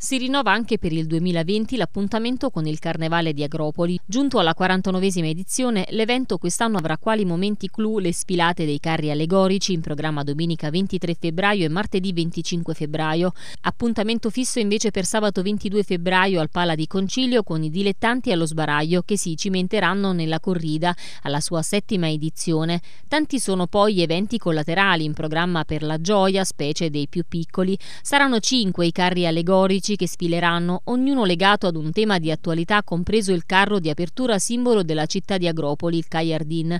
Si rinnova anche per il 2020 l'appuntamento con il Carnevale di Agropoli. Giunto alla 49esima edizione, l'evento quest'anno avrà quali momenti clou le sfilate dei carri allegorici in programma domenica 23 febbraio e martedì 25 febbraio. Appuntamento fisso invece per sabato 22 febbraio al Pala di Concilio con i dilettanti allo sbaraglio che si cimenteranno nella corrida alla sua settima edizione. Tanti sono poi gli eventi collaterali in programma per la gioia, specie dei più piccoli. Saranno cinque i carri allegorici sindaci che sfileranno, ognuno legato ad un tema di attualità, compreso il carro di apertura simbolo della città di Agropoli, il Caiardin.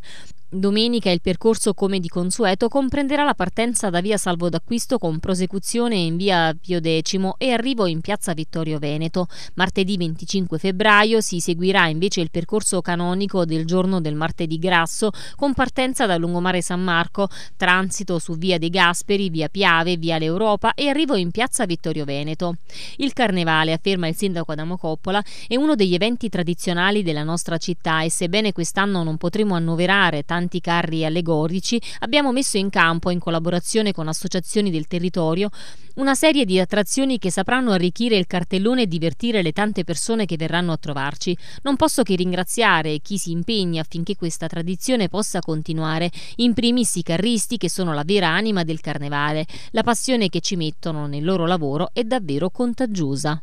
Domenica il percorso, come di consueto, comprenderà la partenza da via Salvo d'Acquisto con prosecuzione in via Pio X e arrivo in piazza Vittorio Veneto. Martedì 25 febbraio si seguirà invece il percorso canonico del giorno del martedì grasso con partenza da lungomare San Marco, transito su via De Gasperi, via Piave, via L'Europa e arrivo in piazza Vittorio Veneto. Il carnevale, afferma il sindaco Adamo Coppola, è uno degli eventi tradizionali della nostra città e sebbene quest'anno non potremo annoverare tanti tanti carri allegorici, abbiamo messo in campo, in collaborazione con associazioni del territorio, una serie di attrazioni che sapranno arricchire il cartellone e divertire le tante persone che verranno a trovarci. Non posso che ringraziare chi si impegna affinché questa tradizione possa continuare, in primis i carristi che sono la vera anima del carnevale. La passione che ci mettono nel loro lavoro è davvero contagiosa.